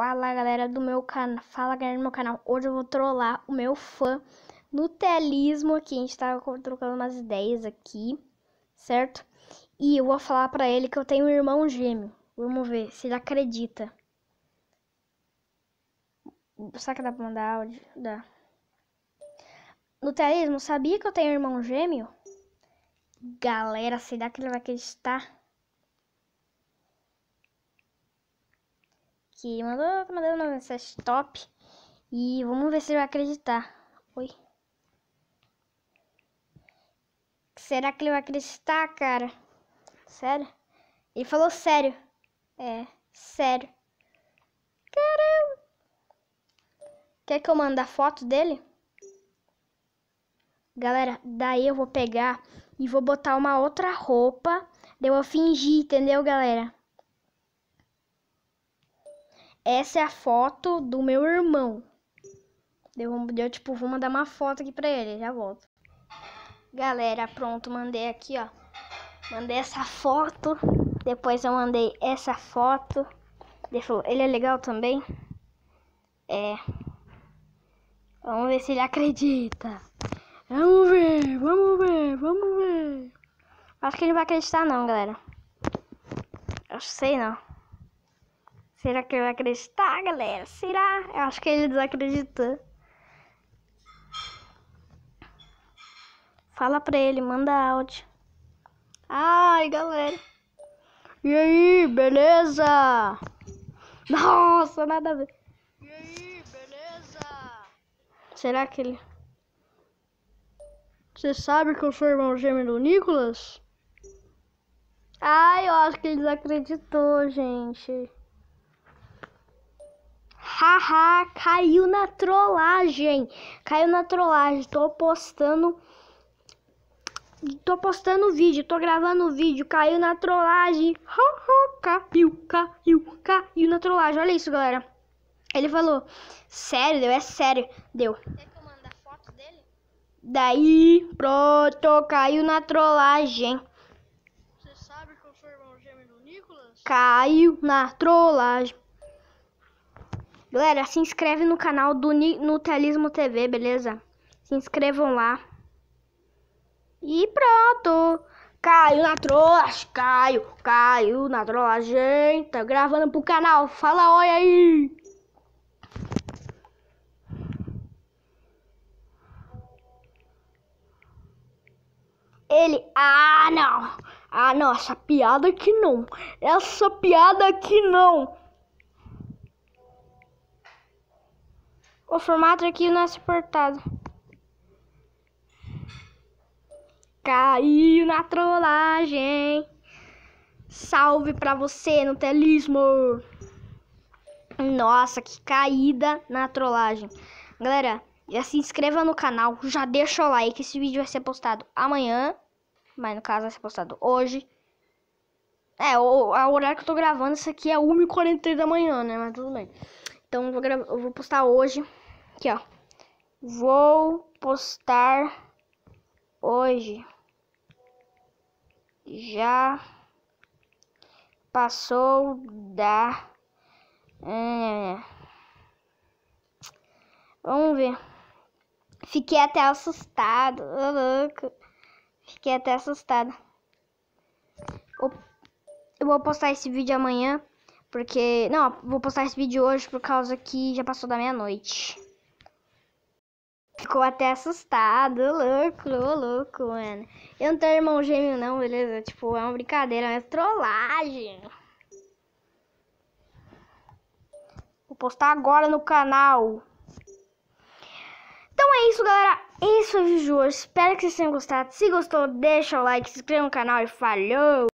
Fala galera do meu canal, fala galera do meu canal. Hoje eu vou trollar o meu fã Nutelismo aqui. A gente tava tá trocando umas ideias aqui, certo? E eu vou falar para ele que eu tenho um irmão gêmeo. Vamos ver se ele acredita. Será que dá pra mandar áudio? Dá. Nutelismo, sabia que eu tenho um irmão gêmeo? Galera, será que ele vai acreditar? que mandou, tá mandando uma mensagem top. E vamos ver se ele vai acreditar. Oi. Será que ele vai acreditar, cara? Sério? Ele falou sério. É, sério. Caramba! Quer que eu mande a foto dele? Galera, daí eu vou pegar e vou botar uma outra roupa. Daí eu vou fingir, entendeu, galera? Essa é a foto do meu irmão. Eu, eu tipo, vou mandar uma foto aqui pra ele, já volto. Galera, pronto, mandei aqui, ó. Mandei essa foto. Depois eu mandei essa foto. Ele falou, ele é legal também? É. Vamos ver se ele acredita. Vamos ver, vamos ver, vamos ver. Acho que ele não vai acreditar não, galera. Eu sei não. Será que ele vai acreditar, galera? Será? Eu acho que ele desacreditou. Fala pra ele, manda áudio. Ai, galera. E aí, beleza? Nossa, nada a ver. E aí, beleza? Será que ele... Você sabe que eu sou irmão gêmeo do Nicolas? Ai, eu acho que ele desacreditou, gente. Haha, caiu na trollagem. Caiu na trollagem. Tô postando. Tô postando vídeo, tô gravando vídeo. Caiu na trollagem. Haha, caiu, caiu, caiu na trollagem. Olha isso, galera. Ele falou: Sério, deu, é sério. Deu. Daí, pronto, caiu na trollagem. Você sabe qual foi o irmão gêmeo do Nicolas? Caiu na trollagem. Galera, se inscreve no canal do Nutelismo TV, beleza? Se inscrevam lá. E pronto! Caiu na trollagem, caiu, caiu na trollagem. Tá gravando pro canal, fala oi aí! Ele, ah não, ah não, essa piada aqui não, essa piada aqui não. o formato aqui não é suportado. Caiu na trollagem. Salve pra você, Nutelismo. Nossa, que caída na trollagem. Galera, já se inscreva no canal, já deixa o like. Esse vídeo vai ser postado amanhã, mas no caso vai ser postado hoje. É, o, horário que eu tô gravando, isso aqui é 1 h 43 da manhã, né? Mas tudo bem. Então eu vou, eu vou postar hoje. Aqui, ó. Vou postar hoje. Já passou da. É... Vamos ver. Fiquei até assustado. Ô, louco. Fiquei até assustada. Eu vou postar esse vídeo amanhã. Porque. Não, vou postar esse vídeo hoje por causa que já passou da meia-noite. Ficou até assustado, louco, louco, mano. Eu não tenho irmão gêmeo, não, beleza? Tipo, é uma brincadeira, é uma trollagem. Vou postar agora no canal. Então é isso, galera. Esse foi o vídeo de hoje. Espero que vocês tenham gostado. Se gostou, deixa o like, se inscreva no canal e falhou